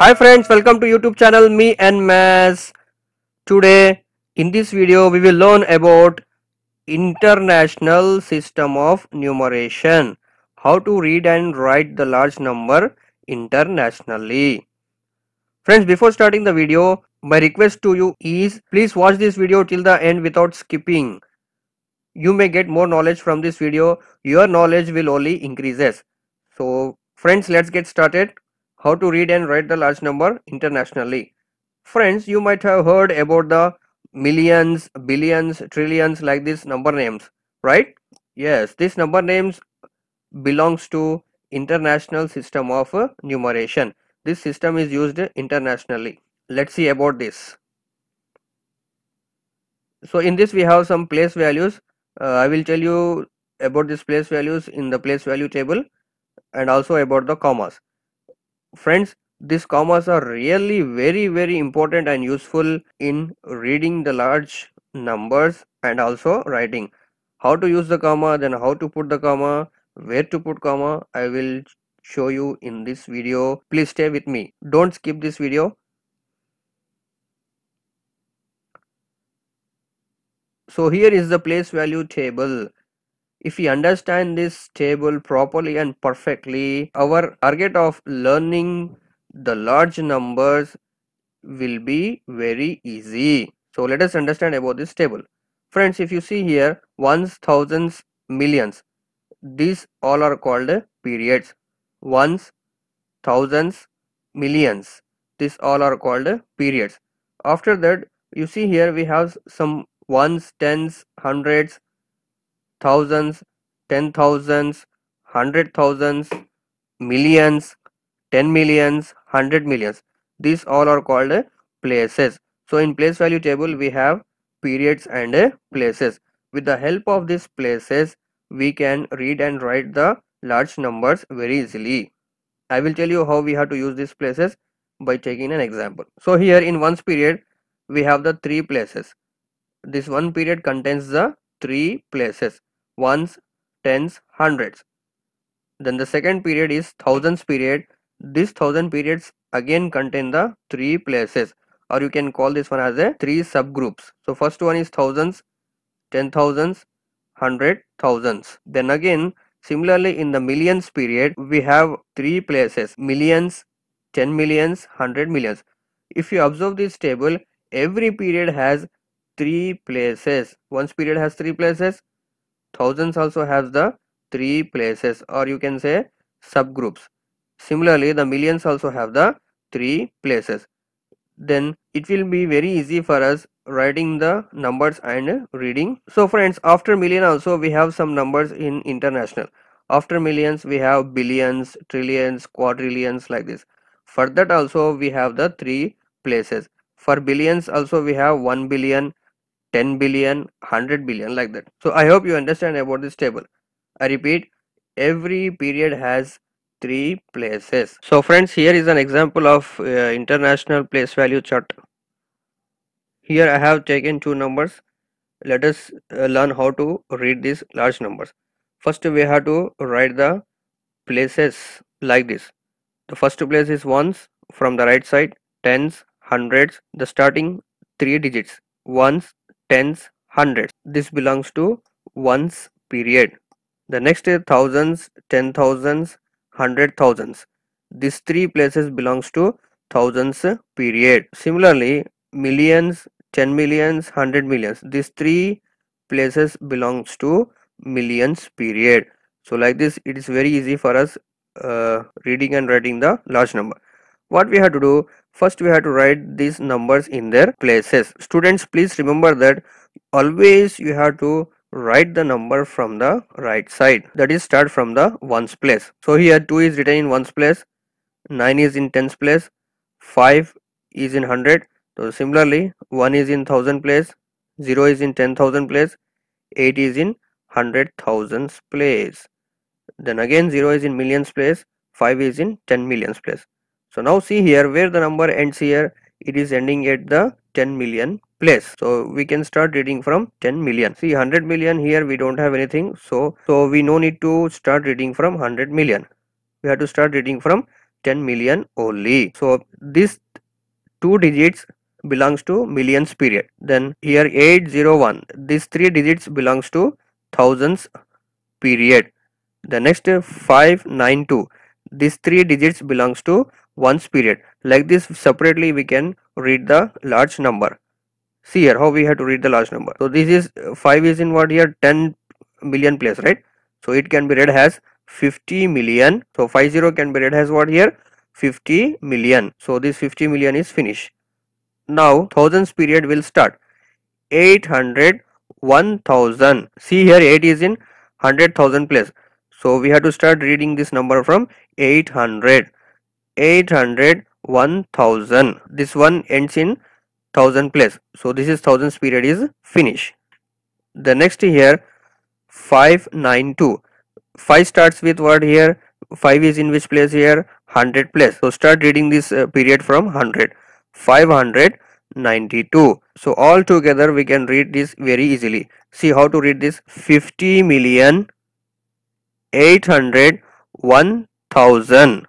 hi friends welcome to youtube channel me and mass today in this video we will learn about international system of numeration how to read and write the large number internationally friends before starting the video my request to you is please watch this video till the end without skipping you may get more knowledge from this video your knowledge will only increases so friends let's get started how to read and write the large number internationally. Friends, you might have heard about the millions, billions, trillions like these number names, right? Yes, these number names belongs to international system of uh, numeration. This system is used internationally. Let's see about this. So in this we have some place values. Uh, I will tell you about this place values in the place value table and also about the commas. Friends, these commas are really very very important and useful in reading the large numbers and also writing. How to use the comma, then how to put the comma, where to put comma, I will show you in this video. Please stay with me. Don't skip this video. So here is the place value table if we understand this table properly and perfectly our target of learning the large numbers will be very easy so let us understand about this table friends if you see here ones thousands millions these all are called periods ones thousands millions these all are called periods after that you see here we have some ones tens hundreds thousands, ten thousands, hundred thousands, millions, ten millions, hundred millions. These all are called places. So in place value table we have periods and places. With the help of these places we can read and write the large numbers very easily. I will tell you how we have to use these places by taking an example. So here in one period we have the three places. This one period contains the three places ones, tens, hundreds. Then the second period is thousands period. This thousand periods again contain the three places or you can call this one as a three subgroups. So first one is thousands, ten thousands, hundred thousands. Then again similarly in the millions period we have three places millions, ten millions, hundred millions. If you observe this table every period has three places. One period has three places thousands also has the three places or you can say subgroups similarly the millions also have the three places then it will be very easy for us writing the numbers and reading so friends after million also we have some numbers in international after millions we have billions trillions quadrillions like this for that also we have the three places for billions also we have 1 billion 10 billion 100 billion like that so i hope you understand about this table i repeat every period has three places so friends here is an example of uh, international place value chart here i have taken two numbers let us uh, learn how to read these large numbers first we have to write the places like this the first place is ones from the right side tens hundreds the starting three digits ones tens, hundreds. This belongs to ones period. The next is thousands, ten thousands, hundred thousands. These three places belongs to thousands period. Similarly, millions, ten millions, hundred millions. These three places belongs to millions period. So like this, it is very easy for us uh, reading and writing the large number what we have to do first we have to write these numbers in their places students please remember that always you have to write the number from the right side that is start from the ones place so here 2 is written in ones place 9 is in tens place 5 is in 100 so similarly 1 is in thousand place 0 is in 10,000 place 8 is in 100,000 place then again 0 is in millions place 5 is in 10 millions place so now see here where the number ends here it is ending at the 10 million place so we can start reading from 10 million see 100 million here we don't have anything so so we no need to start reading from 100 million we have to start reading from 10 million only so this two digits belongs to millions period then here 801 these three digits belongs to thousands period the next 592 these three digits belongs to once period like this separately we can read the large number see here how we have to read the large number so this is uh, 5 is in what here 10 million place right so it can be read as 50 million so 50 can be read as what here 50 million so this 50 million is finished now thousands period will start 800 1000 see here 8 is in 100,000 place so we have to start reading this number from 800 800 1000 this one ends in thousand place so this is thousand period is finish the next here 592 5 starts with word here 5 is in which place here 100 place so start reading this uh, period from 100 592 so all together we can read this very easily see how to read this 50 million 800 1000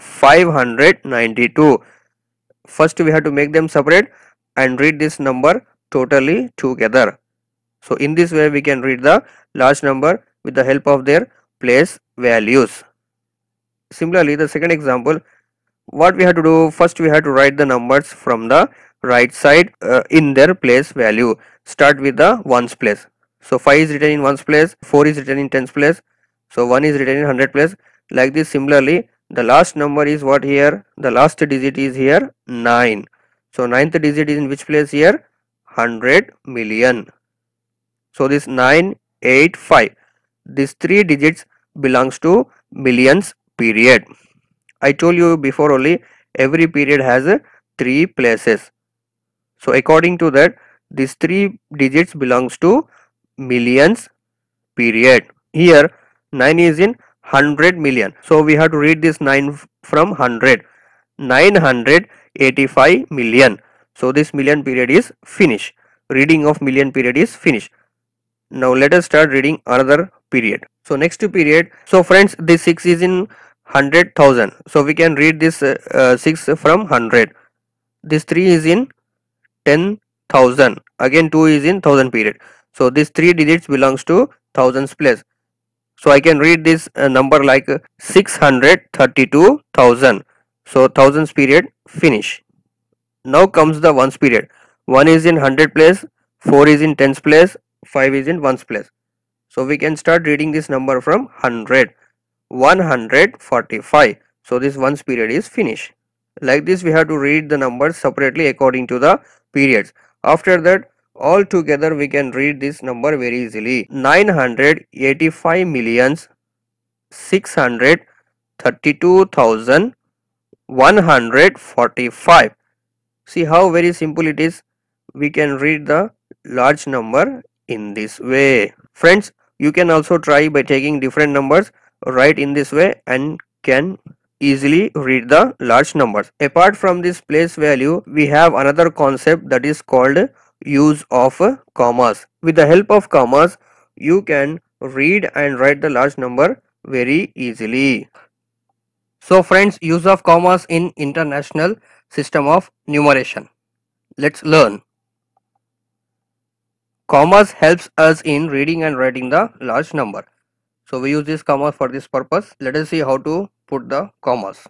592 first we have to make them separate and read this number totally together so in this way we can read the large number with the help of their place values similarly the second example what we have to do first we have to write the numbers from the right side uh, in their place value start with the ones place so 5 is written in ones place 4 is written in tens place so 1 is written in 100 place like this similarly the last number is what here the last digit is here 9 so ninth digit is in which place here 100 million so this 985 these three digits belongs to millions period i told you before only every period has three places so according to that these three digits belongs to millions period here 9 is in 100 million so we have to read this 9 from 100 985 million so this million period is finished reading of million period is finished now let us start reading another period so next period so friends this 6 is in 100,000 so we can read this uh, uh, 6 from 100 this 3 is in 10,000 again 2 is in 1000 period so this 3 digits belongs to thousands place so i can read this uh, number like uh, 632000 so thousands period finish now comes the ones period one is in hundred place four is in tens place five is in ones place so we can start reading this number from 100 145 so this ones period is finished like this we have to read the numbers separately according to the periods after that all together, we can read this number very easily. 985 millions 632,145. See how very simple it is. We can read the large number in this way. Friends, you can also try by taking different numbers right in this way and can easily read the large numbers. Apart from this place value, we have another concept that is called use of commas. With the help of commas, you can read and write the large number very easily. So friends, use of commas in international system of numeration. Let's learn. Commas helps us in reading and writing the large number. So we use this commas for this purpose. Let us see how to put the commas.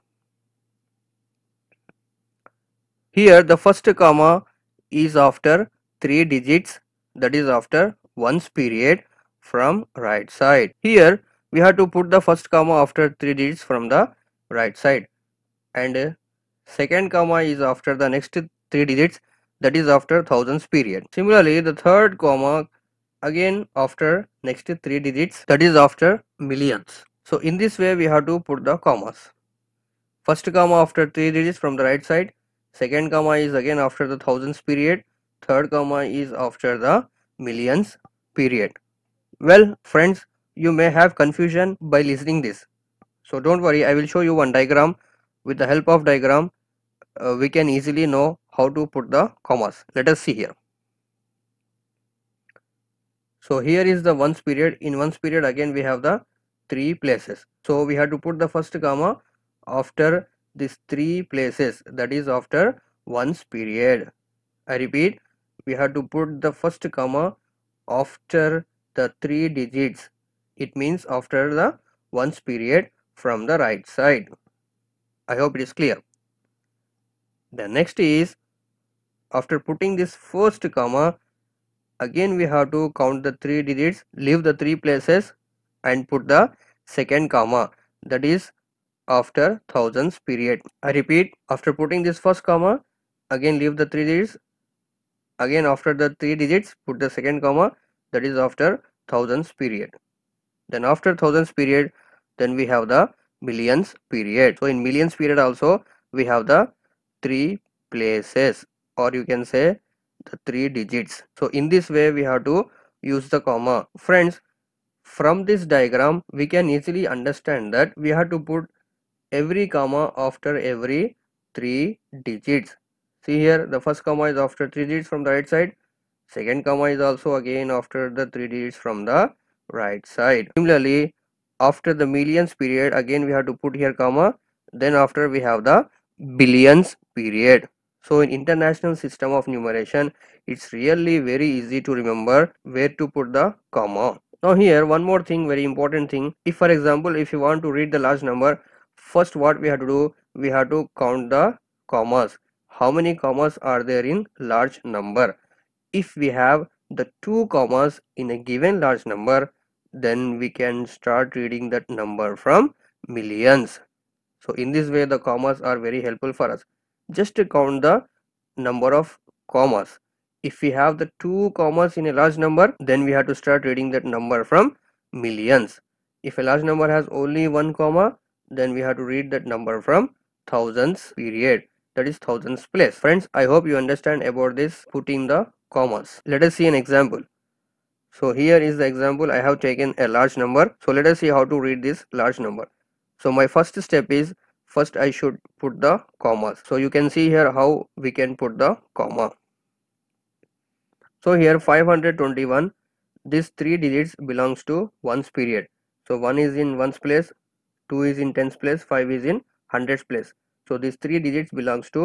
Here the first comma is after three digits that is after ones period from right side. Here we have to put the first comma after three digits from the right side and second comma is after the next three digits that is after thousands period. Similarly the third comma again after next three digits that is after millions. So in this way we have to put the commas. First comma after three digits from the right side second comma is again after the thousands period third comma is after the millions period. Well friends you may have confusion by listening this. So don't worry I will show you one diagram with the help of diagram uh, we can easily know how to put the commas. Let us see here. So here is the ones period. In ones period again we have the three places. So we have to put the first comma after these three places that is after ones period. I repeat we have to put the first comma after the three digits it means after the ones period from the right side i hope it is clear the next is after putting this first comma again we have to count the three digits leave the three places and put the second comma that is after thousands period i repeat after putting this first comma again leave the three digits again after the three digits put the second comma that is after thousands period then after thousands period then we have the millions period so in millions period also we have the three places or you can say the three digits so in this way we have to use the comma friends from this diagram we can easily understand that we have to put every comma after every three digits see here the first comma is after three digits from the right side second comma is also again after the three digits from the right side similarly after the millions period again we have to put here comma then after we have the billions period so in international system of numeration it's really very easy to remember where to put the comma now here one more thing very important thing if for example if you want to read the large number first what we have to do we have to count the commas how many commas are there in large number if we have the two commas in a given large number then we can start reading that number from millions so in this way the commas are very helpful for us just to count the number of commas if we have the two commas in a large number then we have to start reading that number from millions if a large number has only one comma then we have to read that number from thousands period that is thousands place friends i hope you understand about this putting the commas let us see an example so here is the example i have taken a large number so let us see how to read this large number so my first step is first i should put the commas so you can see here how we can put the comma so here 521 these three digits belongs to ones period so one is in ones place two is in tens place five is in hundreds place so these three digits belongs to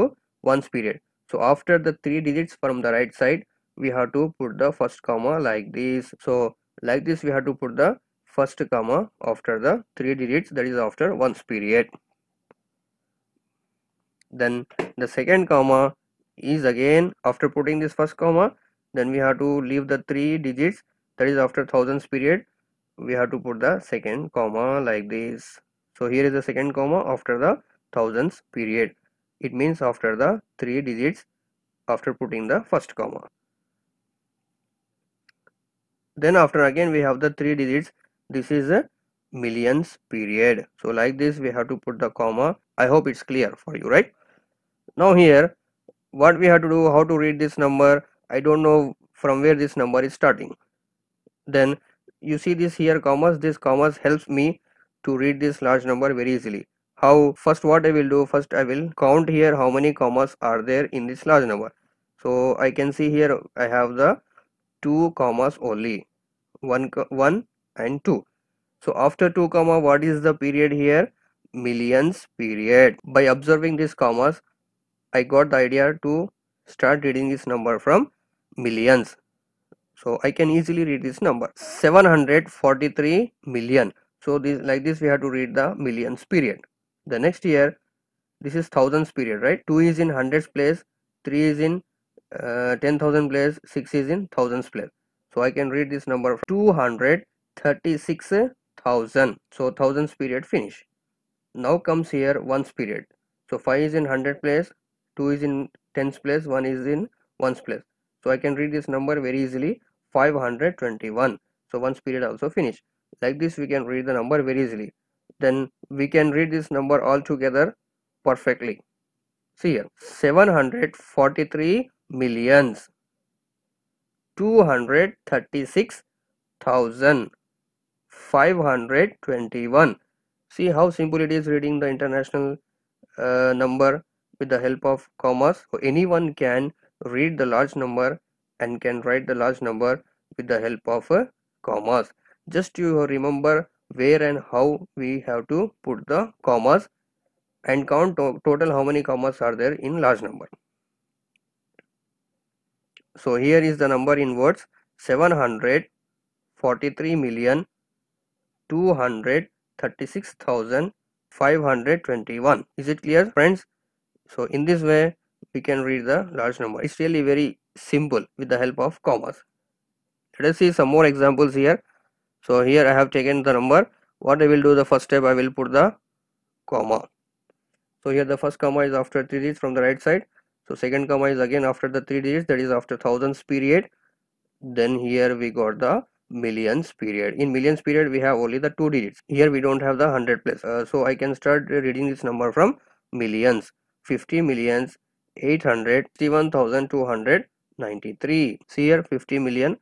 once period so after the three digits from the right side we have to put the first comma like this so like this we have to put the first comma after the three digits that is after once period then the second comma is again after putting this first comma then we have to leave the three digits that is after thousands period we have to put the second comma like this so here is the second comma after the thousands period it means after the three digits after putting the first comma then after again we have the three digits this is a millions period so like this we have to put the comma i hope it's clear for you right now here what we have to do how to read this number i don't know from where this number is starting then you see this here commas this commas helps me to read this large number very easily how first what I will do first I will count here how many commas are there in this large number so I can see here I have the two commas only one one and two so after two comma what is the period here millions period by observing these commas I got the idea to start reading this number from millions so I can easily read this number 743 million so this like this we have to read the millions period the next year this is thousands period right 2 is in hundreds place 3 is in uh, 10,000 place 6 is in thousands place so I can read this number 236,000 so thousands period finish now comes here ones period so 5 is in 100 place 2 is in tens place 1 is in ones place so I can read this number very easily 521 so ones period also finish like this we can read the number very easily then we can read this number all together perfectly see here 743 millions 236,521 see how simple it is reading the international uh, number with the help of commas so anyone can read the large number and can write the large number with the help of uh, commas just you remember where and how we have to put the commas and count to total how many commas are there in large number. So here is the number in words 743 million 236,521. Is it clear friends? So in this way we can read the large number. It's really very simple with the help of commas. Let us see some more examples here so here I have taken the number what I will do the first step I will put the comma so here the first comma is after three digits from the right side so second comma is again after the three digits that is after thousands period then here we got the millions period in millions period we have only the two digits here we don't have the hundred place uh, so i can start reading this number from millions 50 millions 861,293 see here 50 million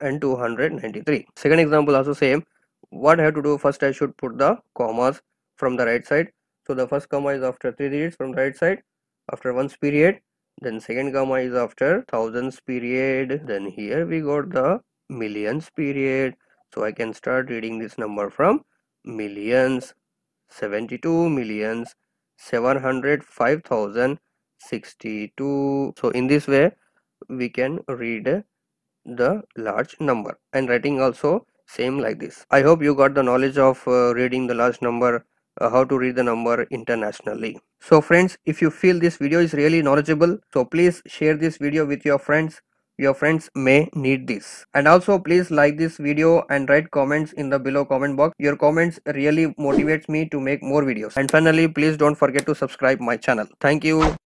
and 293 second example also same what I have to do first I should put the commas from the right side so the first comma is after three digits from the right side after once period then second comma is after thousands period then here we got the millions period so I can start reading this number from millions 72 millions 705,062 so in this way we can read the large number and writing also same like this i hope you got the knowledge of uh, reading the large number uh, how to read the number internationally so friends if you feel this video is really knowledgeable so please share this video with your friends your friends may need this and also please like this video and write comments in the below comment box your comments really motivates me to make more videos and finally please don't forget to subscribe my channel thank you